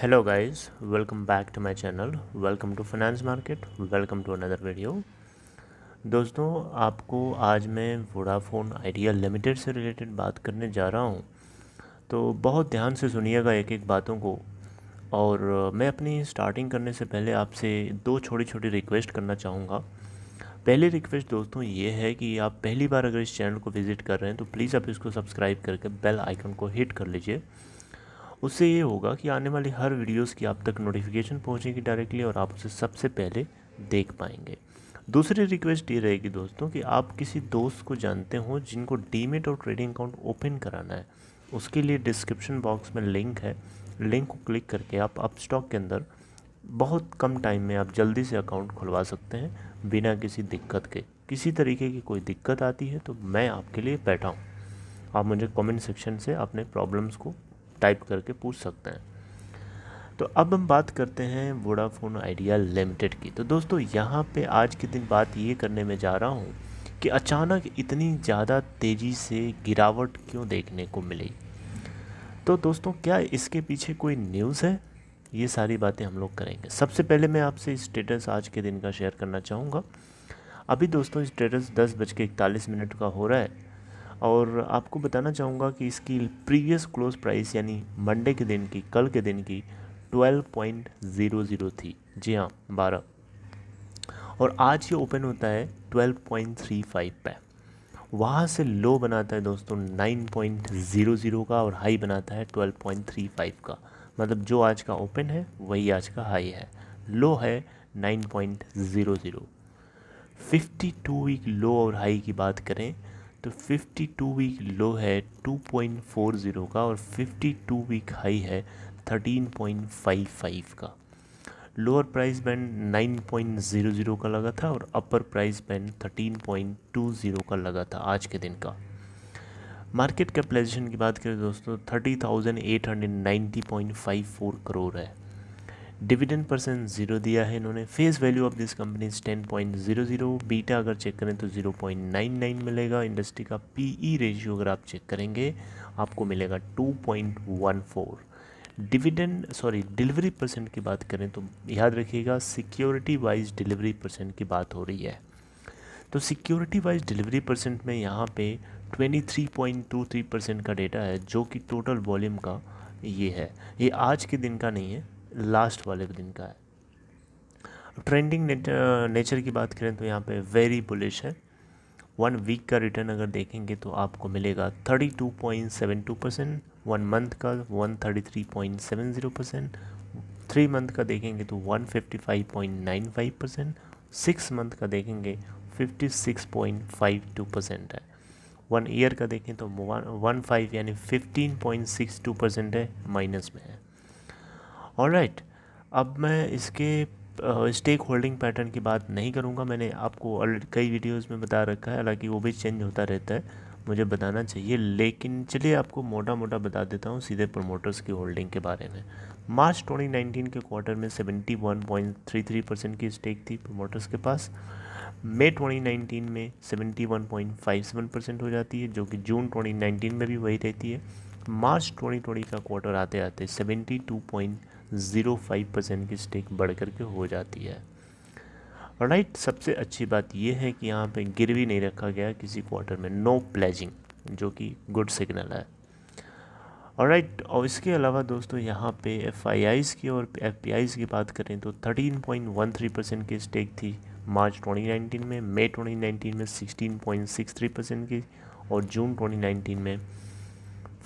hello guys welcome back to my channel welcome to finance market welcome to another video दोस्तों आपको आज मैं Vodafone Idea Limited से रिलेटेड बात करने जा रहा हूँ तो बहुत ध्यान से सुनिएगा एक एक बातों को और मैं अपनी स्टार्टिंग करने से पहले आपसे दो छोटी छोटी रिक्वेस्ट करना चाहूँगा पहली रिक्वेस्ट दोस्तों ये है कि आप पहली बार अगर इस चैनल को विज़िट कर रहे हैं तो प्लीज़ आप इसको सब्सक्राइब करके बेल आइकन को हिट कर लीजिए उससे ये होगा कि आने वाली हर वीडियोस की आप तक नोटिफिकेशन पहुंचेगी डायरेक्टली और आप उसे सबसे पहले देख पाएंगे दूसरी रिक्वेस्ट ये रहेगी दोस्तों कि आप किसी दोस्त को जानते हो जिनको डीमेट और ट्रेडिंग अकाउंट ओपन कराना है उसके लिए डिस्क्रिप्शन बॉक्स में लिंक है लिंक को क्लिक करके आप अपस्टॉक के अंदर बहुत कम टाइम में आप जल्दी से अकाउंट खुलवा सकते हैं बिना किसी दिक्कत के किसी तरीके की कोई दिक्कत आती है तो मैं आपके लिए बैठा हूँ आप मुझे कमेंट सेक्शन से अपने प्रॉब्लम्स को टाइप करके पूछ सकते हैं तो अब हम बात करते हैं वोडाफोन आइडिया लिमिटेड की तो दोस्तों यहाँ पे आज के दिन बात ये करने में जा रहा हूँ कि अचानक इतनी ज़्यादा तेज़ी से गिरावट क्यों देखने को मिली तो दोस्तों क्या इसके पीछे कोई न्यूज़ है ये सारी बातें हम लोग करेंगे सबसे पहले मैं आपसे स्टेटस आज के दिन का शेयर करना चाहूँगा अभी दोस्तों स्टेटस दस बज के इकतालीस मिनट का हो रहा है और आपको बताना चाहूँगा कि इसकी प्रीवियस क्लोज प्राइस यानी मंडे के दिन की कल के दिन की 12.00 थी जी हाँ बारह और आज ये ओपन होता है 12.35 पे वहाँ से लो बनाता है दोस्तों 9.00 का और हाई बनाता है 12.35 का मतलब जो आज का ओपन है वही आज का हाई है लो है 9.00 52 वीक लो और हाई की बात करें तो 52 वीक लो है 2.40 का और 52 वीक हाई है 13.55 का लोअर प्राइस बैंड 9.00 का लगा था और अपर प्राइस बैंड 13.20 का लगा था आज के दिन का मार्केट कैपिटलाइजेशन की बात करें दोस्तों 30,890.54 करोड़ है डिविडेंड परसेंट जीरो दिया है इन्होंने face value of this company ten point zero zero beta अगर चेक करें तो जीरो पॉइंट नाइन नाइन मिलेगा इंडस्ट्री का पीई रेशियो e अगर आप चेक करेंगे आपको मिलेगा two point one four dividend sorry delivery percent की बात करें तो याद रखिएगा सिक्योरिटी वाइज डिलीवरी परसेंट की बात हो रही है तो सिक्योरिटी वाइज डिलीवरी परसेंट में यहाँ पे थ्री परसेंट का डेटा है जो कि टोटल वॉल्यूम का ये है ये आज के दिन का नहीं है लास्ट वाले दिन का है ट्रेंडिंग नेचर की बात करें तो यहाँ पे वेरी बुलिश है वन वीक का रिटर्न अगर देखेंगे तो आपको मिलेगा thirty two point seven two percent one month का one thirty three point seven zero percent three month का देखेंगे तो one fifty five point nine five percent six month का देखेंगे fifty six point five two percent है one year का देखें तो वन फाइव यानी fifteen point six two percent है माइनस में है राइट अब मैं इसके स्टेक होल्डिंग पैटर्न की बात नहीं करूँगा मैंने आपको ऑलरेडी कई वीडियोस में बता रखा है हालांकि वो भी चेंज होता रहता है मुझे बताना चाहिए लेकिन चलिए आपको मोटा मोटा बता देता हूँ सीधे प्रमोटर्स की होल्डिंग के बारे में मार्च 2019 के क्वार्टर में 71.33 परसेंट की स्टेक थी प्रमोटर्स के पास मई 2019 में 71.57 परसेंट हो जाती है जो कि जून 2019 में भी वही रहती है मार्च 2020 का क्वार्टर आते आते 72. ज़ीरो फाइव परसेंट की स्टेक बढ़ कर के हो जाती है राइट right, सबसे अच्छी बात यह है कि यहाँ पे गिरवी नहीं रखा गया किसी क्वार्टर में नो प्लेजिंग जो कि गुड सिग्नल है और राइट और इसके अलावा दोस्तों यहाँ पे एफ की और एफ की बात करें तो 13.13 परसेंट की स्टेक थी मार्च 2019 में मई 2019 में 16.63 परसेंट की और जून 2019 में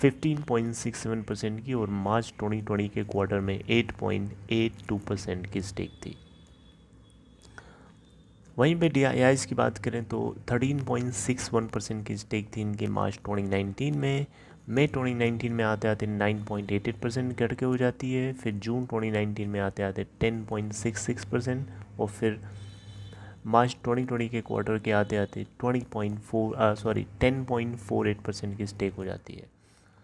15.67 परसेंट की और मार्च 2020 के क्वार्टर में 8.82 परसेंट की स्टेक थी वहीं पे डी की बात करें तो 13.61 परसेंट की स्टेक थी इनके मार्च 2019 में मई 2019 में आते आते 9.88 परसेंट करके हो जाती है फिर जून 2019 में आते आते 10.66 परसेंट और फिर मार्च 2020 के क्वार्टर के आते आते 20.4 सॉरी 10.48 परसेंट की स्टेक हो जाती है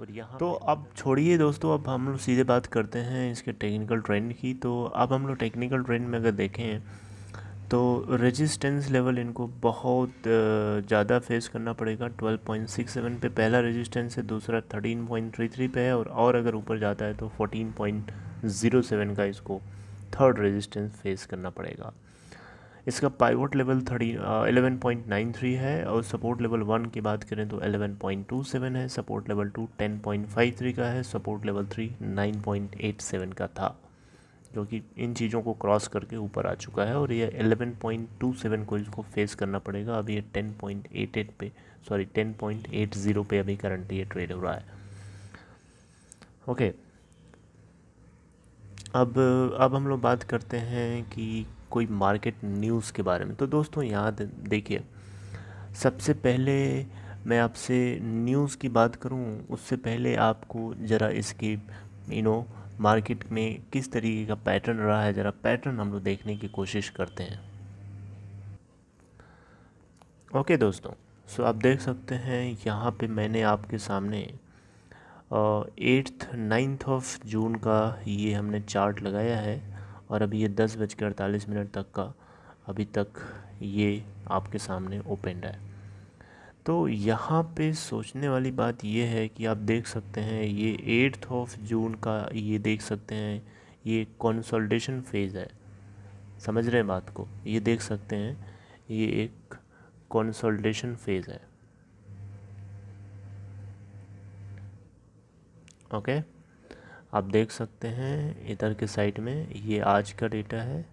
और यहाँ तो अब छोड़िए दोस्तों अब हम लोग सीधे बात करते हैं इसके टेक्निकल ट्रेंड की तो अब हम लोग टेक्निकल ट्रेंड में अगर देखें तो रेजिस्टेंस लेवल इनको बहुत ज़्यादा फेस करना पड़ेगा 12.67 पे पहला रेजिस्टेंस है दूसरा 13.33 पे है और और अगर ऊपर जाता है तो 14.07 का इसको थर्ड रेजिस्टेंस फेस करना पड़ेगा इसका pivot level thirty eleven point nine three है और सपोर्ट लेवल वन की बात करें तो एलेवन पॉइंट टू सेवन है support level two ten point five three का है support level three nine point eight seven का था जो कि इन चीज़ों को क्रॉस करके ऊपर आ चुका है और ये एलेवन पॉइंट टू सेवन को इसको फेस करना पड़ेगा अभी ये टेन पॉइंट एट एट पे sorry ten point eight zero पे अभी करंटली ये ट्रेड हो रहा है ओके okay. अब अब हम लोग बात करते हैं कि कोई मार्केट न्यूज़ के बारे में तो दोस्तों यहाँ देखिए सबसे पहले मैं आपसे न्यूज़ की बात करूं उससे पहले आपको ज़रा इसकी यू नो मार्केट में किस तरीके का पैटर्न रहा है ज़रा पैटर्न हम लोग देखने की कोशिश करते हैं ओके दोस्तों सो आप देख सकते हैं यहाँ पे मैंने आपके सामने एट्थ नाइन्थ ऑफ जून का ये हमने चार्ट लगाया है और अभी ये दस बज के अड़तालीस मिनट तक का अभी तक ये आपके सामने ओपन है तो यहाँ पे सोचने वाली बात ये है कि आप देख सकते हैं ये एट्थ ऑफ जून का ये देख सकते हैं ये कंसोलिडेशन फेज़ है समझ रहे हैं बात को ये देख सकते हैं ये एक कंसोलिडेशन फेज़ है ओके okay? आप देख सकते हैं इधर के साइड में ये आज का डेटा है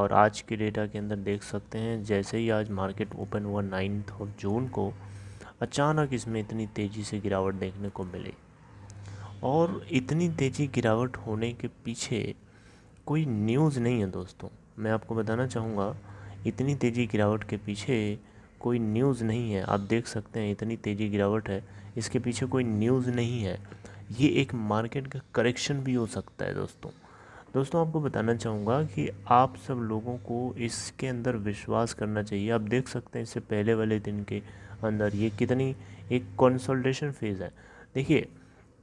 और आज के डेटा के अंदर देख सकते हैं जैसे ही आज मार्केट ओपन हुआ नाइन्थ ऑफ जून को अचानक इसमें इतनी तेज़ी से गिरावट देखने को मिली और इतनी तेज़ी गिरावट होने के पीछे कोई न्यूज़ नहीं है दोस्तों मैं आपको बताना चाहूँगा इतनी तेज़ी गिरावट के पीछे कोई न्यूज़ नहीं है आप देख सकते हैं इतनी तेज़ी गिरावट है इसके पीछे कोई न्यूज़ नहीं है ये एक मार्केट का करेक्शन भी हो सकता है दोस्तों दोस्तों आपको बताना चाहूँगा कि आप सब लोगों को इसके अंदर विश्वास करना चाहिए आप देख सकते हैं इससे पहले वाले दिन के अंदर ये कितनी एक कंसोलिडेशन फेज़ है देखिए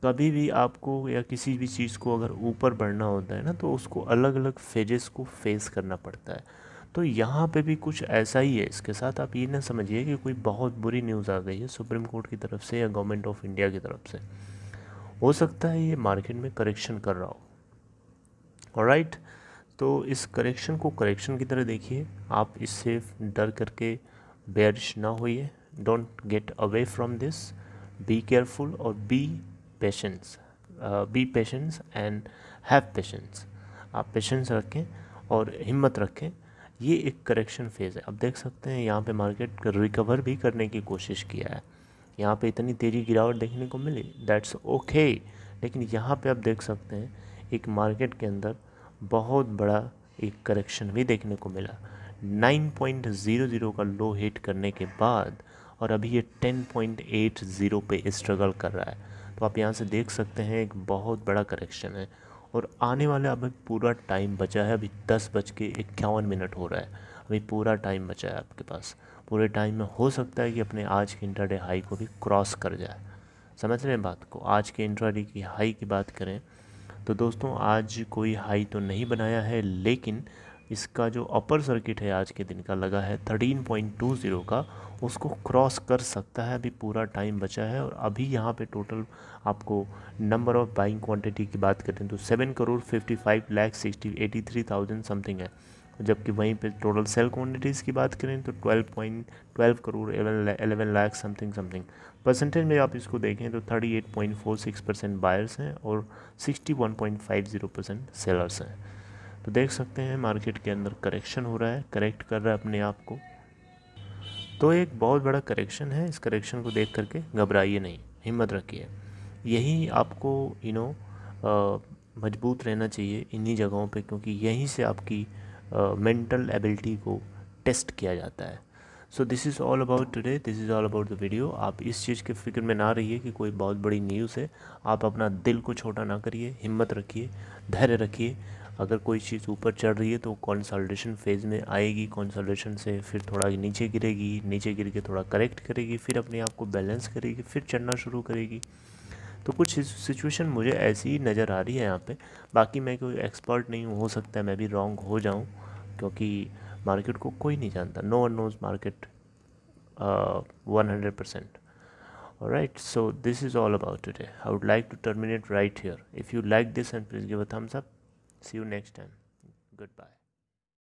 कभी भी आपको या किसी भी चीज़ को अगर ऊपर बढ़ना होता है ना तो उसको अलग अलग फेजेस को फेस करना पड़ता है तो यहाँ पे भी कुछ ऐसा ही है इसके साथ आप ये ना समझिए कि कोई बहुत बुरी न्यूज़ आ गई है सुप्रीम कोर्ट की तरफ से या गवर्नमेंट ऑफ इंडिया की तरफ से हो सकता है ये मार्केट में करेक्शन कर रहा हो और राइट तो इस करेक्शन को करेक्शन की तरह देखिए आप इससे डर करके बेरिश ना होइए don't get away from this be careful और be patience be patience and have patience आप पेशेंस रखें और हिम्मत रखें ये एक करेक्शन फेज़ है आप देख सकते हैं यहाँ पे मार्केट रिकवर भी करने की कोशिश किया है यहाँ पे इतनी तेज़ी गिरावट देखने को मिली दैट्स ओके लेकिन यहाँ पे आप देख सकते हैं एक मार्केट के अंदर बहुत बड़ा एक करेक्शन भी देखने को मिला 9.00 का लो हिट करने के बाद और अभी ये 10.80 पे स्ट्रगल कर रहा है तो आप यहाँ से देख सकते हैं एक बहुत बड़ा करेक्शन है और आने वाला अभी पूरा टाइम बचा है अभी दस बज के इक्यावन मिनट हो रहा है अभी पूरा टाइम बचा है आपके पास पूरे टाइम में हो सकता है कि अपने आज के इंट्राडे हाई को भी क्रॉस कर जाए समझ रहे हैं बात को आज के इंट्राडे की हाई की बात करें तो दोस्तों आज कोई हाई तो नहीं बनाया है लेकिन इसका जो अपर सर्किट है आज के दिन का लगा है 13.20 का उसको क्रॉस कर सकता है अभी पूरा टाइम बचा है और अभी यहाँ पे टोटल आपको नंबर ऑफ़ बाइंग क्वांटिटी की बात करें तो seven crore fifty five lakh sixty eighty three thousand something है जबकि वहीं पे टोटल सेल क्वांटिटीज़ की बात करें तो twelve point twelve crore eleven lakh something something percentage में आप इसको देखें तो thirty eight point four six percent buyers हैं और sixty one point five zero percent sellers हैं तो देख सकते हैं मार्केट के अंदर करेक्शन हो रहा है करेक्ट कर रहा है अपने आप को तो एक बहुत बड़ा करेक्शन है इस करेक्शन को देख करके घबराइए नहीं हिम्मत रखिए यही आपको यू नो मजबूत रहना चाहिए इन्हीं जगहों पे क्योंकि यहीं से आपकी मेंटल एबिलिटी को टेस्ट किया जाता है so this is all about today this is all about the video आप इस चीज़ के फिक्र में ना रहिए कि कोई बहुत बड़ी न्यूज़ है आप अपना दिल को छोटा ना करिए हिम्मत रखिए धैर्य रखिए अगर कोई चीज़ ऊपर चढ़ रही है तो कंसल्टेशन फेज़ में आएगी कंसल्टेशन से फिर थोड़ा नीचे गिरेगी नीचे गिर के थोड़ा करेक्ट करेगी फिर अपने आप को बैलेंस करेगी फिर चढ़ना शुरू करेगी तो कुछ सिचुएशन मुझे ऐसी ही नज़र आ रही है यहाँ पे बाकी मैं कोई एक्सपर्ट नहीं हूँ हो सकता है मैं भी रॉन्ग हो जाऊँ क्योंकि मार्केट को कोई नहीं जानता no one knows market one hundred percent Alright, so this is all about today. I would like to terminate right here. If you like this and please give a thumbs up. See you next time. Goodbye.